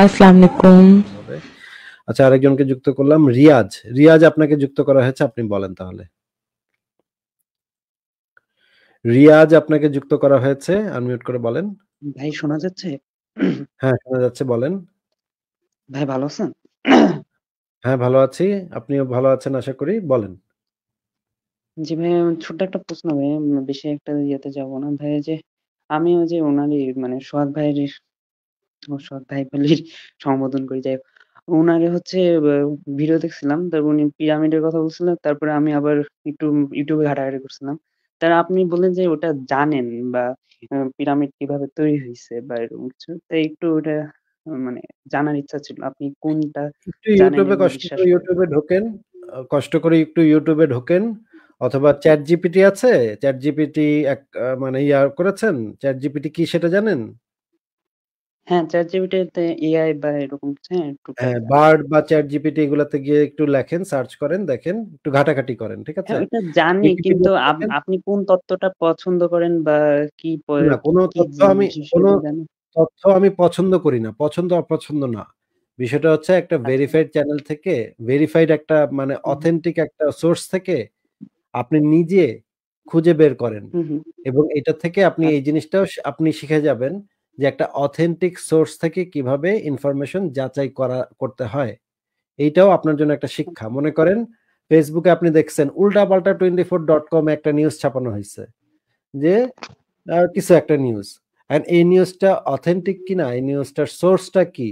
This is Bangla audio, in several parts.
আসসালামু আচ্ছা আরেকজনকে যুক্ত করলাম রিয়াজ রিয়াজ আপনাকে যুক্ত করা হয়েছে আপনি বলেন তাহলে রিয়াজ আপনাকে যুক্ত করা হয়েছে আনমিউট করে বলেন ভাই শোনা যাচ্ছে হ্যাঁ শোনা যাচ্ছে বলেন ভাই ভালো আছেন হ্যাঁ ভালো আছি আপনিও ভালো আছেন আশা করি বলেন জি ভাই ছোট্ট একটা প্রশ্ন ভাই বেশি একটা ইয়েতে যাব না ভাই যে আমি ওই যে ওনারই মানে সোহাগ ভাইয়ের সৎ তাই বলেই সম্বোধন করি যাই হোক। উনারে হচ্ছে ভিডিও দেখছিলাম তারপর উনি পিরামিডের কথা বলছিলেন তারপরে আমি আবার একটু ইউটিউবে ঘাটাঘাটি করছিলাম। তারা আপনি বললেন যে ওটা জানেন বা পিরামিড কিভাবে তৈরি হয়েছে বা এরকম কিছু। তাই একটু ওটা মানে জানার ইচ্ছা ছিল। আপনি কোনটা ইউটিউবে কষ্ট করে ইউটিউবে ঢোকেন। কষ্ট করে একটু ইউটিউবে ঢোকেন অথবা চ্যাট জিপিটি আছে? চ্যাট জিপিটি এক মানে ইয়া করেছেন? চ্যাট জিপিটি কি সেটা জানেন? হ্যাঁ চ্যাট জিপিটিতে এআই বা এরকম হ্যাঁ বার্ড বা চ্যাট জিপিটি এগুলাতে গিয়ে একটু লেখেন সার্চ করেন দেখেন একটু ঘাটাঘাটি করেন ঠিক হ্যাঁ, আছে জানি কিন্তু আপনি কোন তত্ত্বটা পছন্দ করেন বা কি না কোনো তথ্য আমি কোনো তথ্য আমি পছন্দ করি না পছন্দ অপছন্দ না বিষয়টা হচ্ছে একটা ভেরিফাইড চ্যানেল থেকে ভেরিফাইড একটা মানে অথেন্টিক একটা সোর্স থেকে আপনি নিজে খুঁজে বের করেন এবং এটা থেকে আপনি আচ্ছা। এই জিনিসটাও আপনি শিখে যাবেন যে একটা অথেন্টিক সোর্স থেকে কিভাবে ইনফরমেশন যাচাই করা করতে হয় এইটাও আপনার জন্য একটা শিক্ষা মনে করেন ফেসবুকে আপনি দেখছেন উল্টা পাল্টা টোয়েন্টি ফোর ডট কম একটা নিউজ ছাপানো হয়েছে যে কিছু একটা নিউজ অ্যান্ড এই নিউজটা অথেন্টিক কিনা এই নিউজটার সোর্সটা কি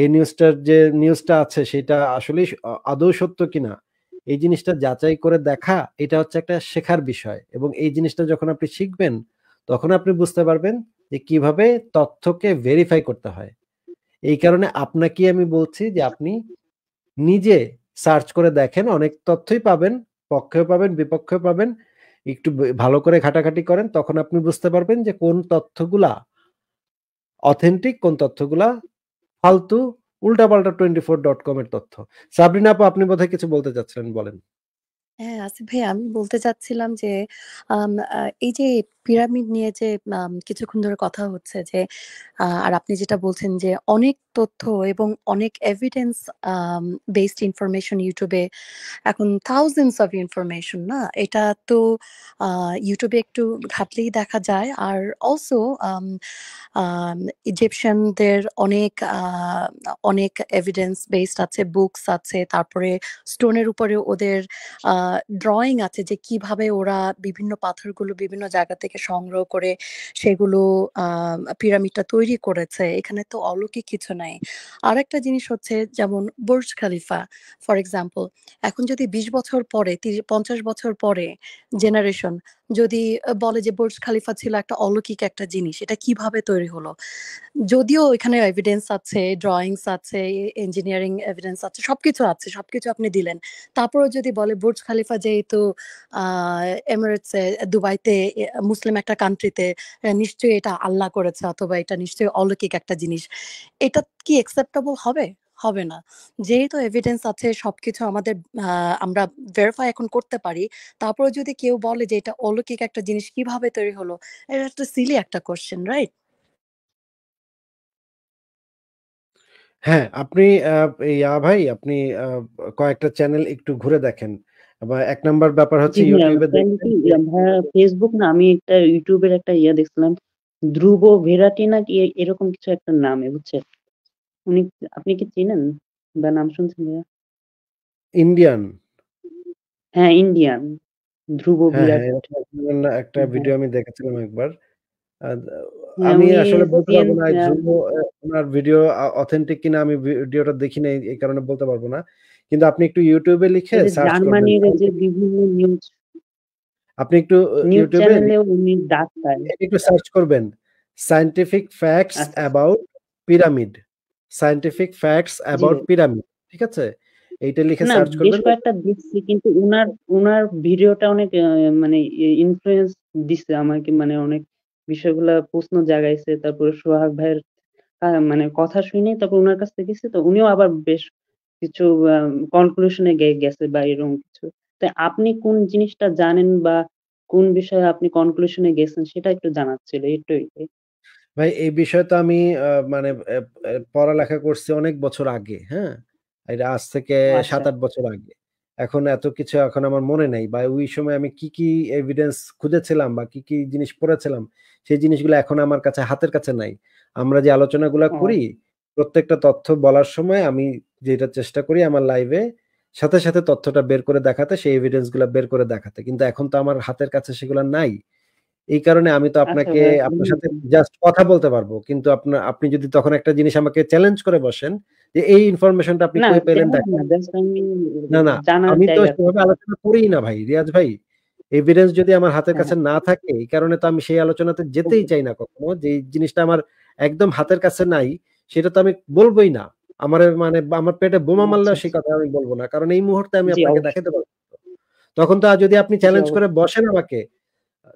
এই নিউজটার যে নিউজটা আছে সেটা আসলে আদৌ সত্য কিনা এই জিনিসটা যাচাই করে দেখা এটা হচ্ছে একটা শেখার বিষয় এবং এই জিনিসটা যখন আপনি শিখবেন তখন আপনি বুঝতে পারবেন যে কিভাবে তথ্যকে ভেরিফাই করতে হয় এই কারণে আপনাকে আমি বলছি যে আপনি নিজে সার্চ করে দেখেন অনেক তথ্যই পাবেন পক্ষেও পাবেন বিপক্ষেও পাবেন একটু ভালো করে ঘাটাঘাটি করেন তখন আপনি বুঝতে পারবেন যে কোন তথ্যগুলা অথেন্টিক কোন তথ্যগুলা ফালতু উল্টাপাল্টা টোয়েন্টি ফোর ডট কম এর তথ্য সাবরিনা আপু আপনি বোধহয় কিছু বলতে চাচ্ছিলেন বলেন হ্যাঁ আসিফ ভাই আমি বলতে চাচ্ছিলাম যে এই যে পিরামিড নিয়ে যে কিছুক্ষণ ধরে কথা হচ্ছে যে আহ, আর আপনি যেটা বলছেন যে অনেক তথ্য এবং অনেক এভিডেন্স বেসড ইনফরমেশন ইউটিউবে এখন থাউজেন্ডস অফ ইনফরমেশন না এটা তো আহ, ইউটিউবে একটু ঘাটলেই দেখা যায় আর অলসো ইজিপশিয়ানদের অনেক আহ, অনেক এভিডেন্স বেসড আছে বুকস আছে তারপরে স্টোনের উপরে ওদের ড্রয়িং আছে যে কিভাবে ওরা বিভিন্ন পাথরগুলো বিভিন্ন জায়গাতে থেকে সংগ্রহ করে সেগুলো পিরামিডটা তৈরি করেছে এখানে তো অলৌকিক কিছু নাই আর একটা জিনিস হচ্ছে যেমন বুর্জ খালিফা ফর এক্সাম্পল এখন যদি বিশ বছর পরে তিরিশ পঞ্চাশ বছর পরে জেনারেশন যদি বলে যে বোর্জ খালিফা ছিল একটা অলৌকিক একটা জিনিস এটা কিভাবে তৈরি হলো যদিও এখানে এভিডেন্স আছে ড্রয়িংস আছে ইঞ্জিনিয়ারিং এভিডেন্স আছে সবকিছু আছে সবকিছু আপনি দিলেন তারপরে যদি বলে বোর্জ খালিফা যেহেতু এমিরেটসে দুবাইতে মুসলিম একটা কান্ট্রিতে নিশ্চয়ই এটা আল্লাহ করেছে অথবা এটা নিশ্চয়ই অলৌকিক একটা জিনিস এটা কি অ্যাকসেপ্টেবল হবে হবে না যেহেতু এভিডেন্স আছে সবকিছু আমাদের আমরা ভেরিফাই এখন করতে পারি তারপরে যদি কেউ বলে যে এটা অলৌকিক একটা জিনিস কিভাবে তৈরি হলো এটা একটা সিলি একটা কোশ্চেন রাইট হ্যাঁ আপনি ইয়া ভাই আপনি কয়েকটা চ্যানেল একটু ঘুরে দেখেন এক নাম্বার ব্যাপার হচ্ছে ইউটিউবে ফেসবুক না আমি একটা ইউটিউবের একটা ইয়া দেখছিলাম ধ্রুব ভেরাটি না কি এরকম কিছু একটা নামে বুঝছেন উনি আপনি কি চিনেন বা নাম শুনছেন ভাইয়া? ইন্ডিয়ান? হ্যাঁ, ইন্ডিয়ান। ধ্রুব হ্যাঁ, হ্যাঁ, বিরাট। এরকম একজনের একটা হ্যাঁ। ভিডিও আমি দেখেছিলাম একবার। হ্যাঁ, আমি উনি আসলে বলতে পারবো না হ্যাঁ। আ ধ্রুব অ্যা ভিডিও অথেন্টিক কিনা আমি ভিডিওটা দেখি নাই এই কারণে বলতে পারবো না। কিন্তু আপনি একটু ইউটিউবে লিখে ওই সার্চ করবেন। জার্মানির যে বিভিন্ন নিউজ আপনি একটু অ নিউজ YouTube এ উনি ডাক্তার। এটা একটু সার্চ করবেন। সায়েন্টিফিক ফ্যাক্টস আচ্ছা। About pyramid. Scientific facts about pyramid ঠিক আছে এইটা লিখে সার্চ করবেন একটা দেখছি কিন্তু উনার উনার ভিডিওটা অনেক মানে ইনফ্লুয়েন্স দিছে আমাকে মানে অনেক বিষয়গুলো প্রশ্ন জাগাইছে তারপরে সোহাগ ভাইয়ের মানে কথা শুনে তারপর উনার কাছ থেকে গেছে তো উনিও আবার বেশ কিছু কনক্লুশনে গেছে বা এরকম কিছু তো আপনি কোন জিনিসটা জানেন বা কোন বিষয়ে আপনি কনক্লুশনে গেছেন সেটা একটু জানার ছিল এটাই ভাই এই বিষয়ে তো আমি মানে পড়ালেখা করছি অনেক বছর আগে হ্যাঁ এটা আজ থেকে আচ্ছা। সাত আট বছর আগে এখন এত কিছু এখন আমার মনে নাই বা ওই সময় আমি কি কি এভিডেন্স খুঁজেছিলাম বা কি কি জিনিস পড়েছিলাম সেই জিনিসগুলো এখন আমার কাছে হাতের কাছে নাই আমরা যে আলোচনাগুলো করি প্রত্যেকটা তথ্য বলার সময় আমি যেটা চেষ্টা করি আমার লাইভে সাথে সাথে তথ্যটা বের করে দেখাতে সেই এভিডেন্স গুলা বের করে দেখাতে কিন্তু এখন তো আমার হাতের কাছে সেগুলো নাই এই কারণে আমি তো আচ্ছা, আপনাকে আপনার সাথে জাস্ট কথা বলতে পারবো কিন্তু আপনার আপনি যদি তখন একটা জিনিস আমাকে চ্যালেঞ্জ করে বসেন যে এই ইনফরমেশনটা আপনি কই পেলেন না না আমি তো সেভাবে আলোচনা করি না ভাই রিয়াজ ভাই এভিডেন্স যদি আমার হাতের হ্যাঁ। কাছে না থাকে এই কারণে তো আমি সেই আলোচনাতে যেতেই চাই না কখনো যে জিনিসটা আমার একদম হাতের কাছে নাই সেটা তো আমি বলবোই না আমার মানে আমার পেটে বোমা আচ্ছা, মারলেও আচ্ছা। সেই কথা আমি বলবো না কারণ এই মুহূর্তে আমি আপনাকে দেখাতে পারবো তখন তো যদি আপনি চ্যালেঞ্জ করে বসেন আমাকে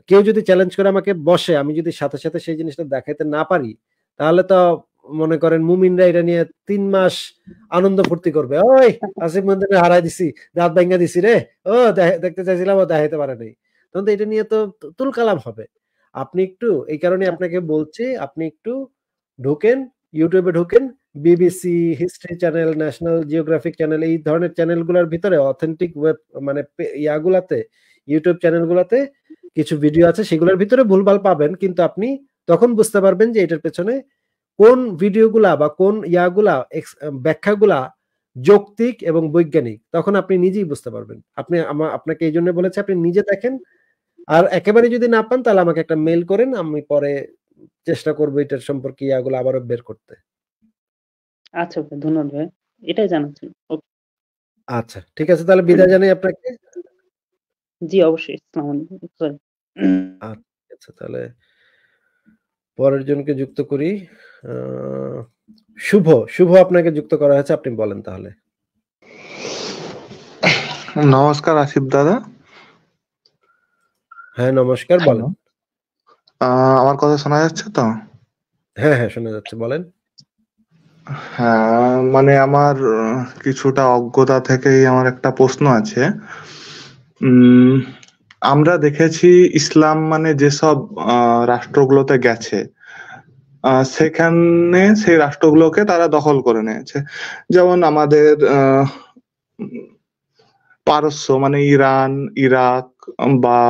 কেউ যদি চ্যালেঞ্জ করে আমাকে বসে আমি যদি সাথে সাথে সেই জিনিসটা দেখাইতে না পারি তাহলে তো মনে করেন মুমিনরা এটা নিয়ে তিন মাস আনন্দ ফুর্তি করবে ওই আসিফ মন্দিরে হারাই দিছি দাঁত ভাঙ্গা দিছি রে ও দেখতে চাইছিলাম ও দেখাইতে পারে নাই তখন তো এটা নিয়ে তো তুল কালাম হবে আপনি একটু এই কারণে আপনাকে বলছি আপনি একটু ঢোকেন ইউটিউবে ঢোকেন BBC history channel National Geographic channel এই ধরনের চ্যানেলগুলোর ভিতরে অথেন্টিক ওয়েব মানে ইয়াগুলাতে ইউটিউব চ্যানেলগুলোতে কিছু ভিডিও আছে সেগুলোর ভিতরে ভুলভাল পাবেন কিন্তু আপনি তখন বুঝতে পারবেন যে এটার পেছনে কোন ভিডিওগুলা বা কোন ইয়াগুলা ব্যাখ্যাগুলা যৌক্তিক এবং বৈজ্ঞানিক তখন আপনি নিজেই বুঝতে পারবেন আপনি আপনাকে এই জন্য বলেছে আপনি নিজে দেখেন আর একেবারে যদি না পান তাহলে আমাকে একটা মেল করেন আমি পরে চেষ্টা করবো এটার সম্পর্কে ইয়াগুলো আবারও বের করতে আচ্ছা ধন্যবাদ ভাই এটাই জানাচ্ছি আচ্ছা ঠিক আছে তাহলে বিদায় জানাই আপনাকে জি অবশ্যই ইসলাম আলাইকুম। আচ্ছা তাহলে পরের জনকে যুক্ত করি। আহ, শুভ শুভ আপনাকে যুক্ত করা হয়েছে আপনি বলেন তাহলে। নমস্কার আসিফ দাদা। হ্যাঁ নমস্কার বলেন। আমার কথা শোনা যাচ্ছে তো? হ্যাঁ হ্যাঁ শোনা যাচ্ছে বলেন। হ্যাঁ মানে আমার কিছুটা অজ্ঞতা থেকেই আমার একটা প্রশ্ন আছে। আমরা দেখেছি ইসলাম মানে যেসব রাষ্ট্রগুলোতে গেছে সেখানে সেই রাষ্ট্রগুলোকে তারা দখল করে নিয়েছে যেমন আমাদের পারস্য মানে ইরান ইরাক বা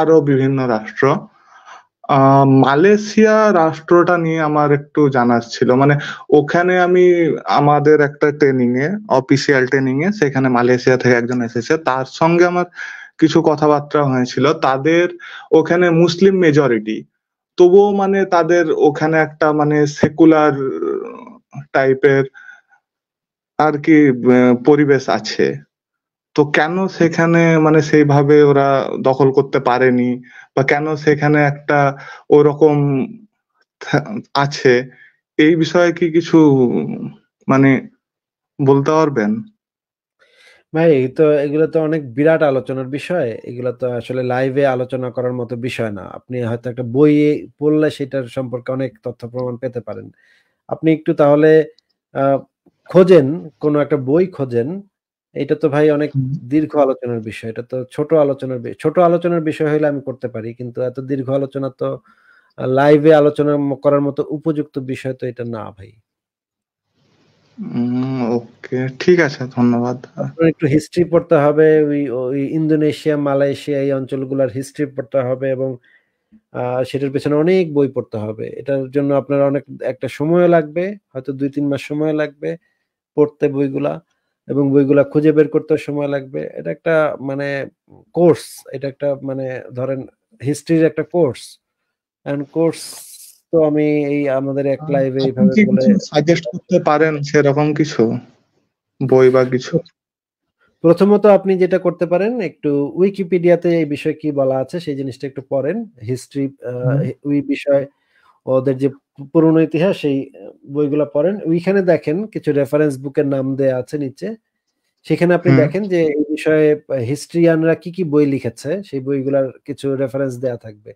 আরো বিভিন্ন রাষ্ট্র মালয়েশিয়া রাষ্ট্রটা নিয়ে আমার একটু জানার ছিল মানে ওখানে আমি আমাদের একটা ট্রেনিং এ অফিসিয়াল ট্রেনিং এ সেখানে মালয়েশিয়া থেকে একজন এসেছে তার সঙ্গে আমার কিছু কথাবার্তা হয়েছিল তাদের ওখানে মুসলিম মেজরিটি তবুও মানে তাদের ওখানে একটা মানে সেকুলার টাইপের আর কি পরিবেশ আছে তো কেন সেখানে মানে সেইভাবে ওরা দখল করতে পারেনি বা কেন সেখানে একটা ওরকম আছে এই বিষয়ে কি কিছু মানে বলতে পারবেন ভাই তো এগুলো তো অনেক বিরাট আলোচনার বিষয় এগুলো তো আসলে লাইভে আলোচনা করার মতো বিষয় না আপনি হয়তো একটা বইয়ে পড়লে সেটার সম্পর্কে অনেক তথ্য প্রমাণ পেতে পারেন আপনি একটু তাহলে খোঁজেন কোনো একটা বই খোঁজেন এটা তো ভাই অনেক দীর্ঘ আলোচনার বিষয় এটা তো ছোট আলোচনার ছোট আলোচনার বিষয় হইলে আমি করতে পারি কিন্তু এত দীর্ঘ আলোচনা তো লাইভে আলোচনা করার মতো উপযুক্ত বিষয় তো এটা না ভাই ওকে ঠিক আছে ধন্যবাদ একটু হিস্ট্রি পড়তে হবে ওই ইন্দোনেশিয়া মালয়েশিয়া এই অঞ্চলগুলোর হিস্ট্রি পড়তে হবে এবং সেটার পেছনে অনেক বই পড়তে হবে এটার জন্য আপনার অনেক একটা সময় লাগবে হয়তো দুই তিন মাস সময় লাগবে পড়তে বইগুলা এবং বইগুলা খুঁজে বের করতে সময় লাগবে এটা একটা মানে কোর্স এটা একটা মানে ধরেন হিস্ট্রির একটা কোর্স এন্ড কোর্স তো আমি এই আমাদের এক লাইভে এইভাবে বলে সাজেস্ট করতে পারেন সেরকম কিছু বই বা কিছু প্রথমত আপনি যেটা করতে পারেন একটু উইকিপিডিয়াতে এই বিষয়ে কি বলা আছে সেই জিনিসটা একটু পড়েন হিস্ট্রি উই বিষয় ওদের যে পুরনো ইতিহাস সেই বইগুলো পড়েন ওইখানে দেখেন কিছু রেফারেন্স বুকের নাম দেয়া আছে নিচে সেখানে আপনি দেখেন যে এই বিষয়ে হিস্ট্রিয়ানরা কি কি বই লিখেছে সেই বইগুলার কিছু রেফারেন্স দেয়া থাকবে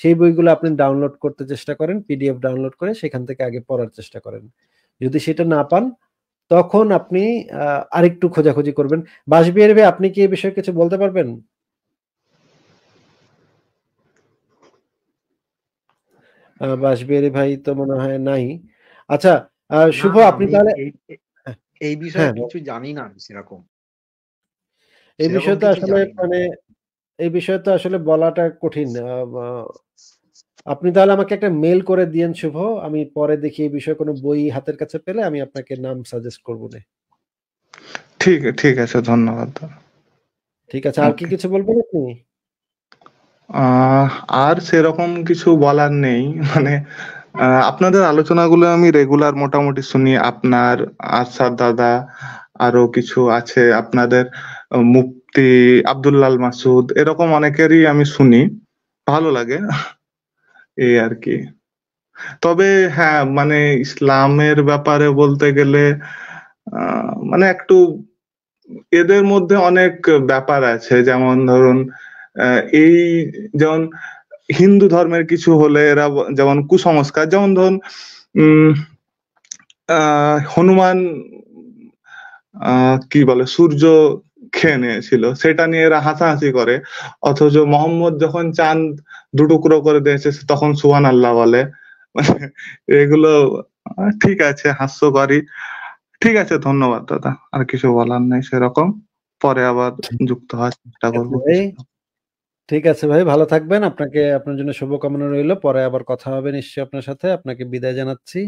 সেই বইগুলো আপনি ডাউনলোড করতে চেষ্টা করেন পিডিএফ ডাউনলোড করে সেখান থেকে আগে পড়ার চেষ্টা করেন যদি সেটা না পান তখন আপনি আরেকটু খোঁজাখুঁজি করবেন বাসবিহারে আপনি কি এই বিষয়ে কিছু বলতে পারবেন বাঁশবিহারী ভাই তো মনে হয় নাই আচ্ছা শুভ আপনি তাহলে এই হ্যাঁ, বিষয়ে হ্যাঁ। কিছু জানি না সেরকম এই বিষয়ে তো আসলে মানে এই বিষয়ে তো আসলে বলাটা কঠিন আপনি তাহলে আমাকে একটা মেল করে দিয়েন শুভ আমি পরে দেখি এই বিষয়ে কোনো বই হাতের কাছে পেলে আমি আপনাকে নাম সাজেস্ট করব না ঠিক ঠিক আছে ধন্যবাদ ঠিক আছে আর কি কিছু বলবেন আপনি আর সেরকম কিছু বলার নেই মানে আপনাদের আলোচনাগুলো আমি রেগুলার মোটামুটি শুনি আপনার আরসার দাদা আরো কিছু আছে আপনাদের মুফতি আব্দুল্লাল মাসুদ এরকম অনেকেরই আমি শুনি ভালো লাগে এই আর কি তবে হ্যাঁ মানে ইসলামের ব্যাপারে বলতে গেলে মানে একটু এদের মধ্যে অনেক ব্যাপার আছে যেমন ধরুন এই যেমন হিন্দু ধর্মের কিছু হলে এরা যেমন কুসংস্কার যেমন ধরুন হনুমান কি বলে সূর্য খেয়ে নিয়েছিল সেটা নিয়ে এরা হাসাহাসি করে অথচ মোহাম্মদ যখন চাঁদ দুটুকরো করে দিয়েছে তখন সুহান আল্লাহ বলে মানে এগুলো ঠিক আছে হাস্যকারী ঠিক আছে ধন্যবাদ দাদা আর কিছু বলার নেই সেরকম পরে আবার যুক্ত হওয়ার চেষ্টা করবো ঠিক আছে ভাই ভালো থাকবেন আপনাকে আপনার জন্য শুভকামনা রইল পরে আবার কথা হবে নিশ্চয়ই আপনার সাথে আপনাকে বিদায় জানাচ্ছি